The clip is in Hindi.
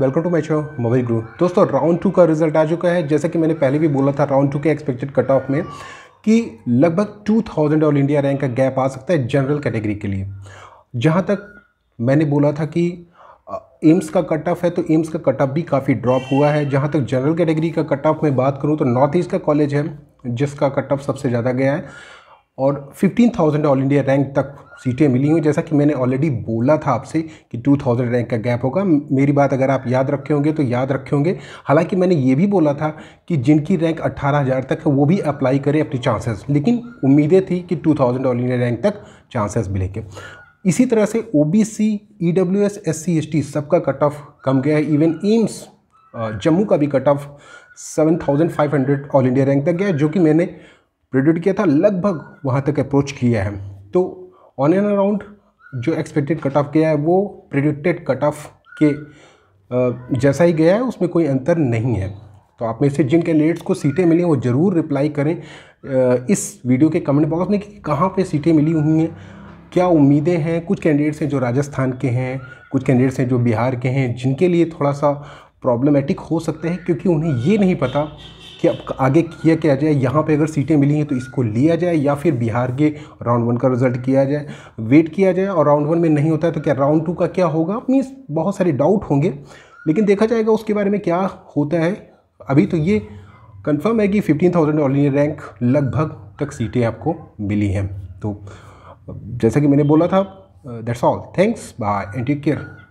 welcome to my show mobile ग्रू दोस्तों राउंड टू का रिजल्ट आ चुका है जैसे कि मैंने पहले भी बोला था राउंड टू के एक्सपेक्टेड कट ऑफ में कि लगभग 2000 ऑल इंडिया रैंक का गैप आ सकता है जनरल कैटेगरी के लिए जहां तक मैंने बोला था कि एम्स का कट ऑफ है तो एम्स का कट ऑफ भी काफ़ी ड्रॉप हुआ है जहाँ तक जनरल कैटेगरी का कट ऑफ में बात करूँ तो नॉर्थ ईस्ट का कॉलेज है जिसका कट ऑफ सबसे ज़्यादा गया है और 15,000 ऑल इंडिया रैंक तक सीटें मिली हुई जैसा कि मैंने ऑलरेडी बोला था आपसे कि 2000 रैंक का गैप होगा मेरी बात अगर आप याद रखे होंगे तो याद रखे होंगे हालांकि मैंने ये भी बोला था कि जिनकी रैंक 18000 तक है वो भी अप्लाई करें अपनी चांसेस लेकिन उम्मीदें थी कि 2000 ऑल इंडिया रैंक तक चांसेस मिलेंगे इसी तरह से O B C E W S S C S T सबका कट ऑफ कम गया है इवन एम्स जम्मू का भी cut off hundred all India rank तक गया जो कि मैंने प्रिडिक्ट किया था लगभग वहाँ तक अप्रोच किया है तो ऑन एंड अराउंड जो एक्सपेक्टेड कट ऑफ गया है वो प्रिडिक्टेड कट ऑफ के जैसा ही गया है उसमें कोई अंतर नहीं है तो आप में से जिन कैंडिडेट्स को सीटें मिली हैं वो ज़रूर रिप्लाई करें इस वीडियो के कमेंट बॉक्स में कि कहाँ पे सीटें मिली हुई हैं क्या उम्मीदें हैं कुछ कैंडिडेट्स हैं जो राजस्थान के हैं कुछ कैंडिडेट्स हैं जो बिहार के हैं जिनके लिए थोड़ा सा प्रॉब्लमेटिक हो सकते हैं क्योंकि उन्हें ये नहीं पता कि अब आगे किया क्या जाए यहाँ पे अगर सीटें मिली हैं तो इसको लिया जाए या फिर बिहार के राउंड वन का रिजल्ट किया जाए वेट किया जाए और राउंड वन में नहीं होता है तो क्या राउंड टू का क्या होगा मीन्स बहुत सारे डाउट होंगे लेकिन देखा जाएगा उसके बारे में क्या होता है अभी तो ये कन्फर्म है कि फिफ्टीन थाउजेंड ऑलरेडी रैंक लगभग तक सीटें आपको मिली हैं तो जैसा कि मैंने बोला था that's all thanks bye and take care